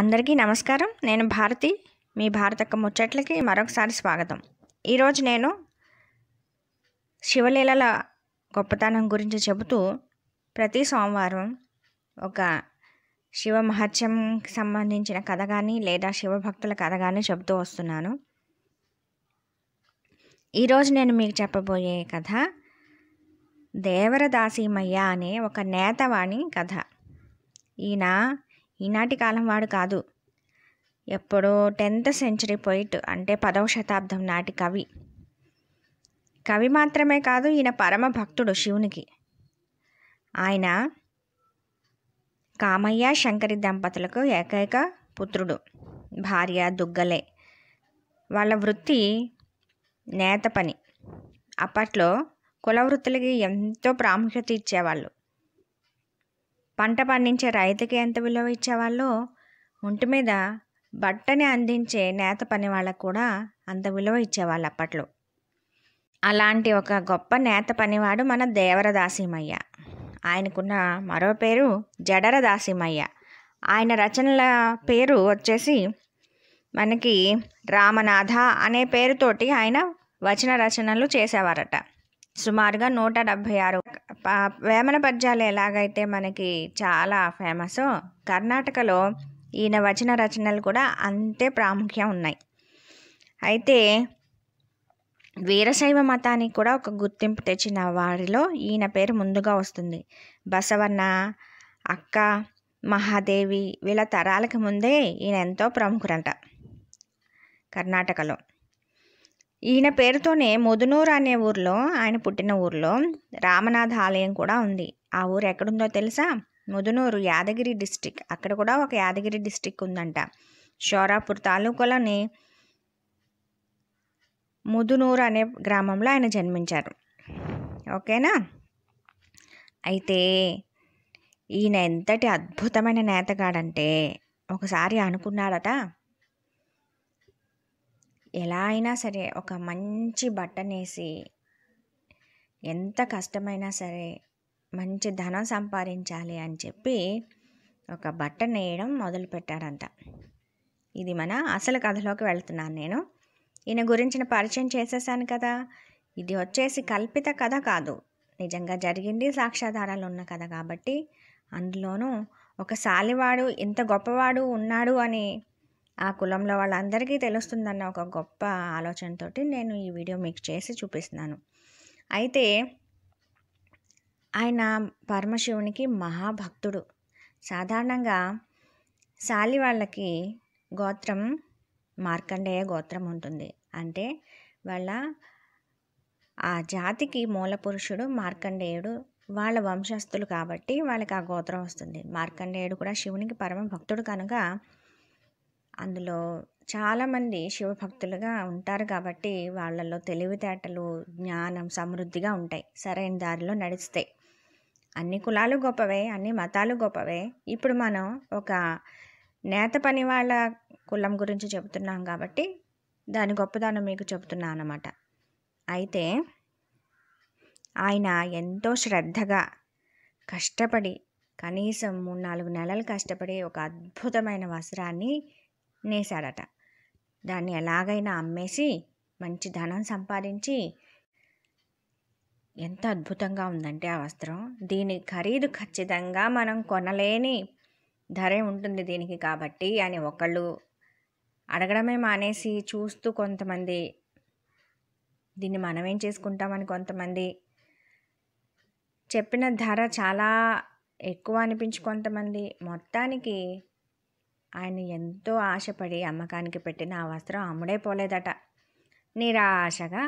అందరికీ నమస్కారం నేను భారతి మీ భారత ముచ్చట్లకి మరొకసారి స్వాగతం ఈరోజు నేను శివలీలల గొప్పతనం గురించి చెబుతూ ప్రతి సోమవారం ఒక శివ మహత్యం సంబంధించిన కథ కానీ లేదా శివభక్తుల కథ కానీ చెబుతూ వస్తున్నాను ఈరోజు నేను మీకు చెప్పబోయే కథ దేవరదాసీమయ్య అనే ఒక నేతవాణి కథ ఈయన ఈనాటి కాలం వాడు కాదు ఎప్పుడో టెన్త్ సెంచరీ పోయిట్ అంటే పదవ శతాబ్దం నాటి కవి కవి మాత్రమే కాదు ఈయన పరమ భక్తుడు శివునికి ఆయన కామయ్య శంకరి దంపతులకు ఏకైక పుత్రుడు భార్య దుగ్గలే వాళ్ళ వృత్తి నేత పని అప్పట్లో కుల వృత్తులకి ఎంతో ప్రాముఖ్యత ఇచ్చేవాళ్ళు పంట పండించే రైతుకి ఎంత విలువ ఇచ్చేవాళ్ళో ఒంటి మీద బట్టని అందించే నేత పని వాళ్ళకు కూడా అంత విలువ ఇచ్చేవాళ్ళు అప్పట్లో అలాంటి ఒక గొప్ప నేత పనివాడు మన దేవరదాసీమయ్య ఆయనకున్న మరో పేరు జడర ఆయన రచనల పేరు వచ్చేసి మనకి రామనాథ అనే పేరుతోటి ఆయన వచన రచనలు చేసేవారట సుమారుగా నూట డెబ్భై ఆరు వేమన పద్యాలు ఎలాగైతే మనకి చాలా ఫేమస్ కర్ణాటకలో ఈయన వచన రచనలు కూడా అంతే ప్రాముఖ్యం ఉన్నాయి అయితే వీరశైవ మతానికి కూడా ఒక గుర్తింపు తెచ్చిన వారిలో ఈయన పేరు ముందుగా వస్తుంది బసవన్న అక్క మహాదేవి వీళ్ళ తరాలకు ముందే ఈయన ఎంతో ప్రముఖురంట కర్ణాటకలో ఈయన పేరుతోనే ముదునూరు అనే ఊర్లో ఆయన పుట్టిన ఊర్లో రామనాథ ఆలయం కూడా ఉంది ఆ ఊరు ఎక్కడుందో తెలుసా ముదునూరు యాదగిరి డిస్టిక్ అక్కడ కూడా ఒక యాదగిరి డిస్టిక్ ఉందంట షోరాపూర్ తాలూకాలోని ముదునూరు అనే గ్రామంలో ఆయన జన్మించారు ఓకేనా అయితే ఈయన ఎంతటి అద్భుతమైన నేతగాడంటే ఒకసారి అనుకున్నాడట ఎలా అయినా సరే ఒక మంచి బట్టనేసి ఎంత కష్టమైనా సరే మంచి ధనం సంపాదించాలి అని చెప్పి ఒక బట్ట నేయడం మొదలుపెట్టాడంట ఇది మన అసలు కథలోకి వెళ్తున్నాను నేను ఈయన గురించిన పరిచయం చేసేసాను కదా ఇది వచ్చేసి కల్పిత కథ కాదు నిజంగా జరిగింది సాక్ష్యాధారాలు ఉన్న కథ కాబట్టి అందులోనూ ఒక సాలివాడు ఇంత గొప్పవాడు ఉన్నాడు అని ఆ కులంలో వాళ్ళందరికీ తెలుస్తుందన్న ఒక గొప్ప ఆలోచనతోటి నేను ఈ వీడియో మీకు చేసి చూపిస్తున్నాను అయితే ఆయన పరమశివునికి మహాభక్తుడు సాధారణంగా సాలి వాళ్ళకి గోత్రం మార్కండేయ గోత్రం ఉంటుంది అంటే వాళ్ళ ఆ జాతికి మూల పురుషుడు మార్కండేయుడు వాళ్ళ వంశస్థులు కాబట్టి వాళ్ళకి ఆ గోత్రం వస్తుంది మార్కండేయుడు కూడా శివునికి పరమ భక్తుడు కనుక అందులో చాలామంది శివభక్తులుగా ఉంటారు కాబట్టి వాళ్ళలో తెలివితేటలు జ్ఞానం సమృద్ధిగా ఉంటాయి సరైన దారిలో నడిస్తే అన్ని కులాలు గొప్పవే అన్ని మతాలు గొప్పవే ఇప్పుడు మనం ఒక నేత పని వాళ్ళ కులం గురించి చెబుతున్నాం కాబట్టి దాని గొప్పదనం మీకు చెబుతున్నా అనమాట అయితే ఆయన ఎంతో శ్రద్ధగా కష్టపడి కనీసం మూడు నాలుగు నెలలు కష్టపడి ఒక అద్భుతమైన వస్త్రాన్ని నేశాడట దాన్ని ఎలాగైనా అమ్మేసి మంచి ధనం సంపాదించి ఎంత అద్భుతంగా ఉందంటే ఆ వస్త్రం దీని ఖరీదు ఖచ్చితంగా మనం కొనలేని ధరే ఉంటుంది దీనికి కాబట్టి అని ఒకళ్ళు అడగడమే మానేసి చూస్తూ కొంతమంది దీన్ని మనమేం చేసుకుంటామని కొంతమంది చెప్పిన ధర చాలా ఎక్కువ అనిపించి కొంతమంది మొత్తానికి ఆయన ఎంతో ఆశపడి అమ్మకానికి పెట్టిన ఆ వస్త్రం అమ్ముడే పోలేదట నిరాశగా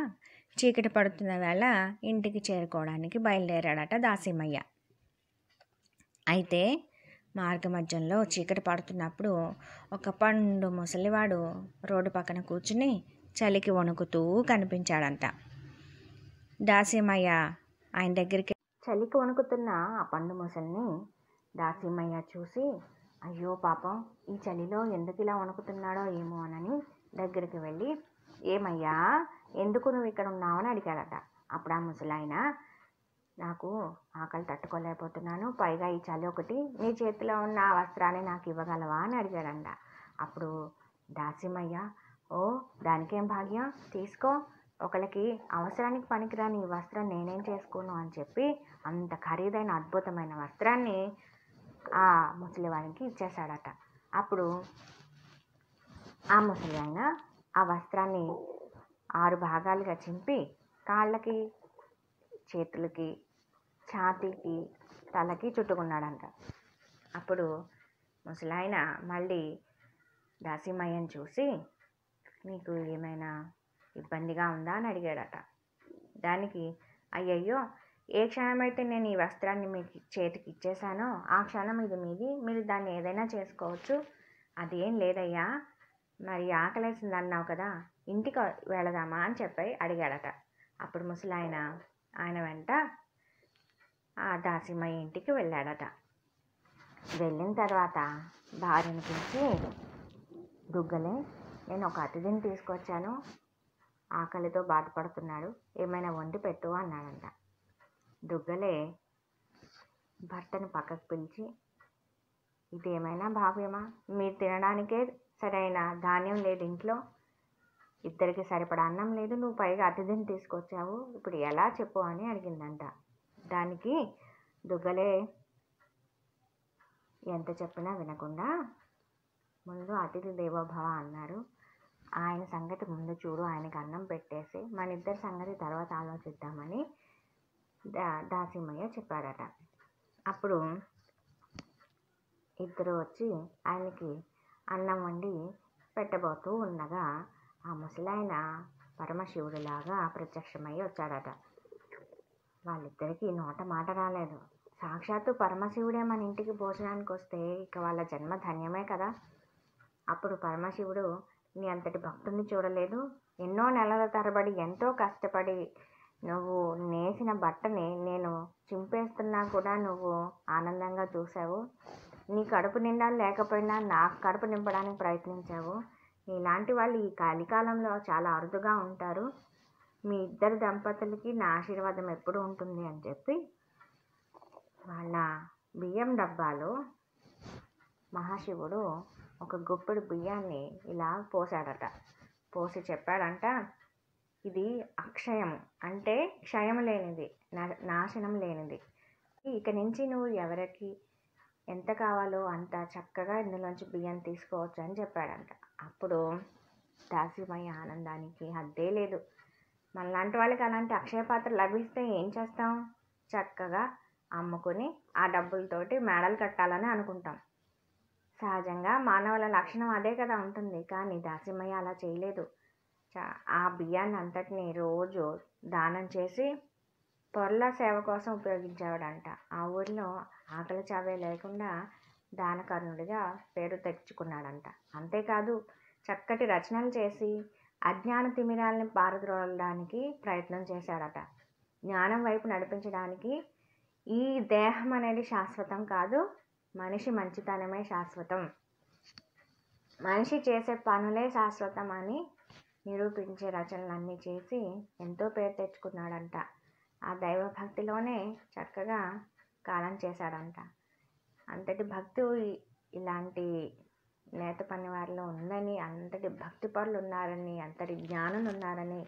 చీకటి పడుతున్న వేళ ఇంటికి చేరుకోవడానికి బయలుదేరాడట దాసీమయ్య అయితే మార్గ మధ్యంలో చీకటి పడుతున్నప్పుడు ఒక పండు ముసలివాడు రోడ్డు పక్కన కూర్చుని చలికి వణుకుతూ కనిపించాడంట దాసీమయ్య ఆయన దగ్గరికి చలికి వణుకుతున్న ఆ పండు ముసలిని దాసీమయ్య చూసి అయ్యో పాపం ఈ చలిలో ఎందుకు ఇలా వణుకుతున్నాడో ఏమో అనని దగ్గరికి వెళ్ళి ఏమయ్యా ఎందుకు నువ్వు ఇక్కడ ఉన్నావని అడిగాడట అప్పుడు ఆ ముసలాయన నాకు ఆకలి తట్టుకోలేకపోతున్నాను పైగా ఈ చలి ఒకటి నీ చేతిలో ఉన్న ఆ వస్త్రాన్ని నాకు ఇవ్వగలవా అని అడిగాడంట అప్పుడు దాసిమయ్య ఓ దానికేం భాగ్యం తీసుకో ఒకళ్ళకి అవసరానికి పనికిరాని ఈ వస్త్రం నేనేం చేసుకోను అని చెప్పి అంత ఖరీదైన అద్భుతమైన వస్త్రాన్ని ఆ ముసలివానికి ఇచ్చేశాడట అప్పుడు ఆ ఆయన ఆ వస్త్రాన్ని ఆరు భాగాలుగా చింపి కాళ్ళకి చేతులకి ఛాతీకి తలకి చుట్టుకున్నాడంట అప్పుడు ముసలాయన మళ్ళీ దాసిమయ్యని చూసి నీకు ఏమైనా ఇబ్బందిగా ఉందా అని అడిగాడట దానికి అయ్యయ్యో ఏ క్షణమైతే నేను ఈ వస్త్రాన్ని మీకు చేతికి ఇచ్చేశానో ఆ క్షణం ఇది మీది మీరు దాన్ని ఏదైనా చేసుకోవచ్చు అదేం లేదయ్యా మరి ఆకలేసింది అన్నావు కదా ఇంటికి వెళదామా అని చెప్పి అడిగాడట అప్పుడు ముసలాయన ఆయన వెంట ఆ దాసిమ్మ ఇంటికి వెళ్ళాడట వెళ్ళిన తర్వాత భార్యను పిలిచి దుగ్గలే నేను ఒక అతిథిని తీసుకొచ్చాను ఆకలితో బాధపడుతున్నాడు ఏమైనా వండి పెట్టు అన్నాడంట దుగ్గలే భర్తను పక్కకు పిలిచి ఇదేమైనా భావ్యమా మీరు తినడానికే సరైన ధాన్యం లేదు ఇంట్లో ఇద్దరికి సరిపడా అన్నం లేదు నువ్వు పైగా అతిథిని తీసుకొచ్చావు ఇప్పుడు ఎలా చెప్పు అని అడిగిందంట దానికి దుగ్గలే ఎంత చెప్పినా వినకుండా ముందు అతిథి దేవోభవ అన్నారు ఆయన సంగతి ముందు చూడు ఆయనకు అన్నం పెట్టేసి మన ఇద్దరి సంగతి తర్వాత ఆలోచిద్దామని దా దాసిమయ్య చెప్పాడట అప్పుడు ఇద్దరు వచ్చి ఆయనకి అన్నం వండి పెట్టబోతూ ఉండగా ఆ ముసలాయన పరమశివుడిలాగా ప్రత్యక్షమై వచ్చాడట వాళ్ళిద్దరికీ నోట మాట రాలేదు సాక్షాత్తు పరమశివుడే మన ఇంటికి భోజనానికి వస్తే ఇక వాళ్ళ జన్మ ధన్యమే కదా అప్పుడు పరమశివుడు నీ అంతటి భక్తుని చూడలేదు ఎన్నో నెలల తరబడి ఎంతో కష్టపడి నువ్వు నేసిన బట్టని నేను చింపేస్తున్నా కూడా నువ్వు ఆనందంగా చూసావు నీ కడుపు నిండా లేకపోయినా నా కడుపు నింపడానికి ప్రయత్నించావు ఇలాంటి వాళ్ళు ఈ కలికాలంలో చాలా అరుదుగా ఉంటారు మీ ఇద్దరు దంపతులకి నా ఆశీర్వాదం ఎప్పుడు ఉంటుంది అని చెప్పి వాళ్ళ బియ్యం డబ్బాలో మహాశివుడు ఒక గుప్పెడు బియ్యాన్ని ఇలా పోసాడట పోసి చెప్పాడంట ఇది అక్షయం అంటే క్షయం లేనిది నాశనం లేనిది ఇక నుంచి నువ్వు ఎవరికి ఎంత కావాలో అంత చక్కగా ఇందులోంచి బియ్యం తీసుకోవచ్చు అని చెప్పాడంట అప్పుడు దాసిమయ్య ఆనందానికి హద్దే లేదు మనలాంటి వాళ్ళకి అలాంటి అక్షయ పాత్ర లభిస్తే ఏం చేస్తాం చక్కగా అమ్ముకుని ఆ డబ్బులతోటి మేడలు కట్టాలని అనుకుంటాం సహజంగా మానవుల లక్షణం అదే కదా ఉంటుంది కానీ దాసిమయ్య అలా చేయలేదు ఆ బియ్యాన్ని అంతటిని రోజు దానం చేసి పొరల సేవ కోసం ఉపయోగించేవాడంట ఆ ఊరిలో ఆకలి చావే లేకుండా దానకర్ణుడిగా పేరు తెచ్చుకున్నాడంట అంతేకాదు చక్కటి రచనలు చేసి అజ్ఞాన తిమిరాలని పారద్రోలడానికి ప్రయత్నం చేశాడట జ్ఞానం వైపు నడిపించడానికి ఈ దేహం అనేది శాశ్వతం కాదు మనిషి మంచితనమే శాశ్వతం మనిషి చేసే పనులే శాశ్వతం అని నిరూపించే రచనలన్నీ చేసి ఎంతో పేరు తెచ్చుకున్నాడంట ఆ దైవభక్తిలోనే చక్కగా కాలం చేశాడంట అంతటి భక్తి ఇలాంటి నేత పని వారిలో ఉందని అంతటి భక్తి పరులు ఉన్నారని అంతటి జ్ఞానం ఉన్నారని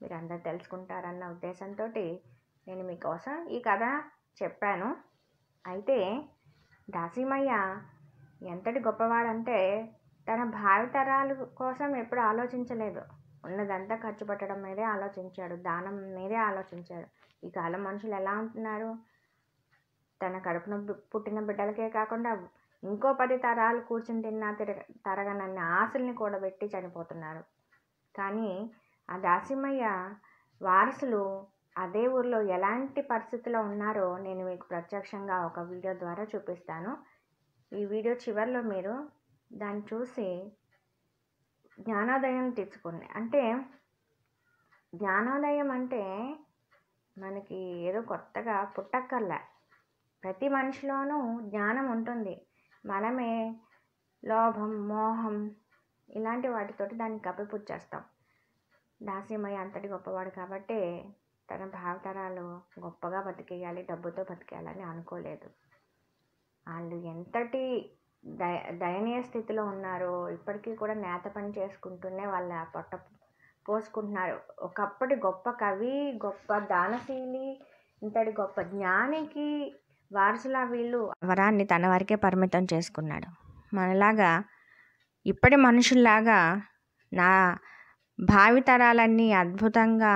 మీరు అందరు తెలుసుకుంటారన్న ఉద్దేశంతో నేను మీకోసం ఈ కథ చెప్పాను అయితే దాసీమయ్య ఎంతటి గొప్పవాడంటే తన భావితరాలు కోసం ఎప్పుడు ఆలోచించలేదు ఉన్నదంతా ఖర్చు పెట్టడం మీదే ఆలోచించాడు దానం మీదే ఆలోచించాడు ఈ కాలం మనుషులు ఎలా ఉంటున్నారు తన కడుపున పుట్టిన బిడ్డలకే కాకుండా ఇంకో పది తరాలు కూర్చుని తిన్నా తిరగ తరగనన్న ఆశల్ని కూడబెట్టి చనిపోతున్నారు కానీ ఆ దాసిమయ్య వారసులు అదే ఊర్లో ఎలాంటి పరిస్థితిలో ఉన్నారో నేను మీకు ప్రత్యక్షంగా ఒక వీడియో ద్వారా చూపిస్తాను ఈ వీడియో చివరిలో మీరు దాన్ని చూసి జ్ఞానోదయం తెచ్చుకుంది అంటే జ్ఞానోదయం అంటే మనకి ఏదో కొత్తగా పుట్టక్కర్లే ప్రతి మనిషిలోనూ జ్ఞానం ఉంటుంది మనమే లోభం మోహం ఇలాంటి వాటితోటి దాన్ని కప్పిపుచ్చేస్తాం దాసీమయ్య అంతటి గొప్పవాడు కాబట్టి తన భావతరాలు గొప్పగా బతికేయాలి డబ్బుతో బతికేయాలని అనుకోలేదు వాళ్ళు ఎంతటి దయ దయనీయ స్థితిలో ఉన్నారు ఇప్పటికీ కూడా నేత పని చేసుకుంటూనే వాళ్ళ పొట్ట పోసుకుంటున్నారు ఒకప్పటి గొప్ప కవి గొప్ప దానశీలి ఇంతటి గొప్ప జ్ఞానికి వారసులా వీళ్ళు వరాన్ని తన వరకే పరిమితం చేసుకున్నాడు మనలాగా ఇప్పటి మనుషుల్లాగా నా భావితరాలన్నీ అద్భుతంగా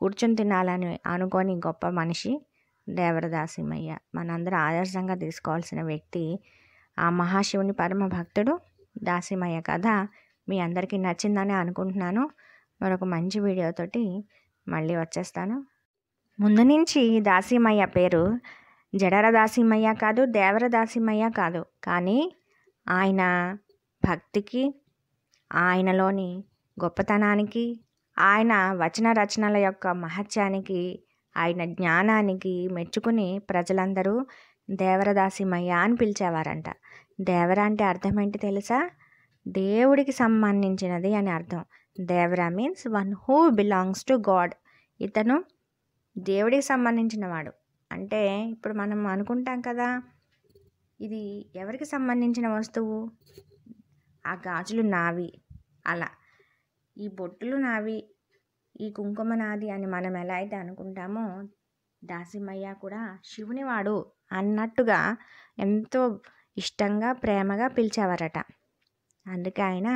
కూర్చొని తినాలని అనుకోని గొప్ప మనిషి దేవరదాసిమయ్య మనందరూ ఆదర్శంగా తీసుకోవాల్సిన వ్యక్తి ఆ మహాశివుని పరమ భక్తుడు దాసిమయ్య కథ మీ అందరికీ నచ్చిందని అనుకుంటున్నాను మరొక మంచి వీడియోతోటి మళ్ళీ వచ్చేస్తాను ముందు నుంచి దాసిమయ్య పేరు జడర దాసిమయ్య కాదు దేవర దాసిమయ్య కాదు కానీ ఆయన భక్తికి ఆయనలోని గొప్పతనానికి ఆయన వచన రచనల యొక్క మహత్యానికి ఆయన జ్ఞానానికి మెచ్చుకుని ప్రజలందరూ దేవరదాసిమయ్య అని పిలిచేవారంట దేవర అంటే అర్థం ఏంటి తెలుసా దేవుడికి సంబంధించినది అని అర్థం Devara means one who belongs to god ఇతను దేవుడికి సంబంధించినవాడు అంటే ఇప్పుడు మనం అనుకుంటాం కదా ఇది ఎవరికి సంబంధించిన వస్తువు ఆ గాజులు నావి అలా ఈ బొట్టులు నావి ఈ కుంకుమ నాది అని మనం ఎలా అయితే అనుకుంటామో దాసిమయ్య కూడా శివునివాడు అన్నట్టుగా ఎంతో ఇష్టంగా ప్రేమగా పిలిచేవారట అందుకే ఆయన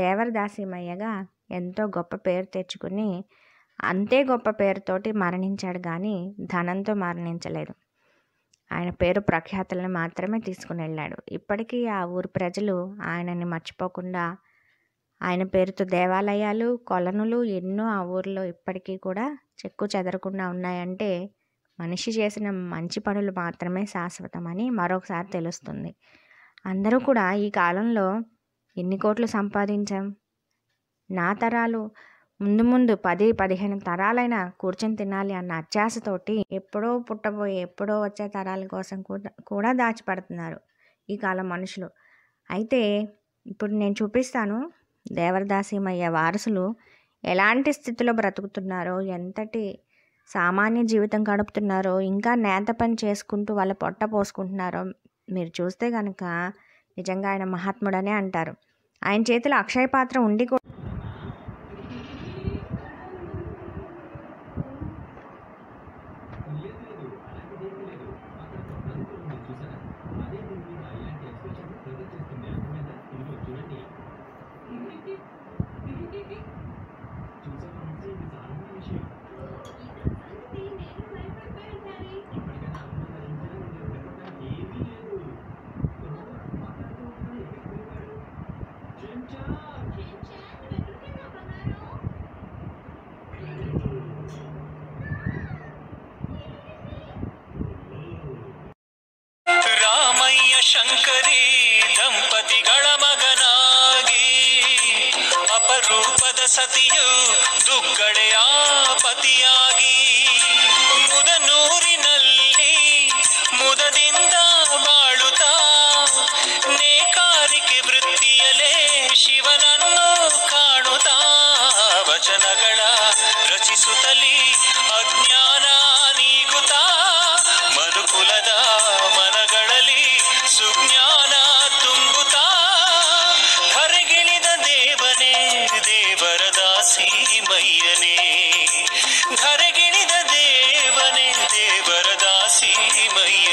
దేవరదాసిమయ్యగా ఎంతో గొప్ప పేరు తెచ్చుకుని అంతే గొప్ప పేరుతోటి మరణించాడు కానీ ధనంతో మరణించలేదు ఆయన పేరు ప్రఖ్యాతులను మాత్రమే తీసుకుని వెళ్ళాడు ఇప్పటికీ ఆ ఊరు ప్రజలు ఆయనని మర్చిపోకుండా ఆయన పేరుతో దేవాలయాలు కొలనులు ఎన్నో ఆ ఊరిలో ఇప్పటికీ కూడా చెక్కు చెదరకుండా ఉన్నాయంటే మనిషి చేసిన మంచి పనులు మాత్రమే శాశ్వతమని మరొకసారి తెలుస్తుంది అందరూ కూడా ఈ కాలంలో ఎన్ని కోట్లు సంపాదించాం నా తరాలు ముందు ముందు పది పదిహేను తరాలైనా కూర్చొని తినాలి అన్న అత్యాశతోటి ఎప్పుడో పుట్టబోయే ఎప్పుడో వచ్చే తరాల కోసం కూడా దాచిపడుతున్నారు ఈ కాలం మనుషులు అయితే ఇప్పుడు నేను చూపిస్తాను దేవరదాసీమయ్య వారసులు ఎలాంటి స్థితిలో బ్రతుకుతున్నారో ఎంతటి సామాన్య జీవితం గడుపుతున్నారో ఇంకా నేత పని చేసుకుంటూ వాళ్ళ పొట్ట పోసుకుంటున్నారో మీరు చూస్తే కనుక నిజంగా ఆయన మహాత్ముడనే అంటారు ఆయన చేతిలో అక్షయ పాత్ర ఉండి सतियों दुकड़ा पतियागी மகிமை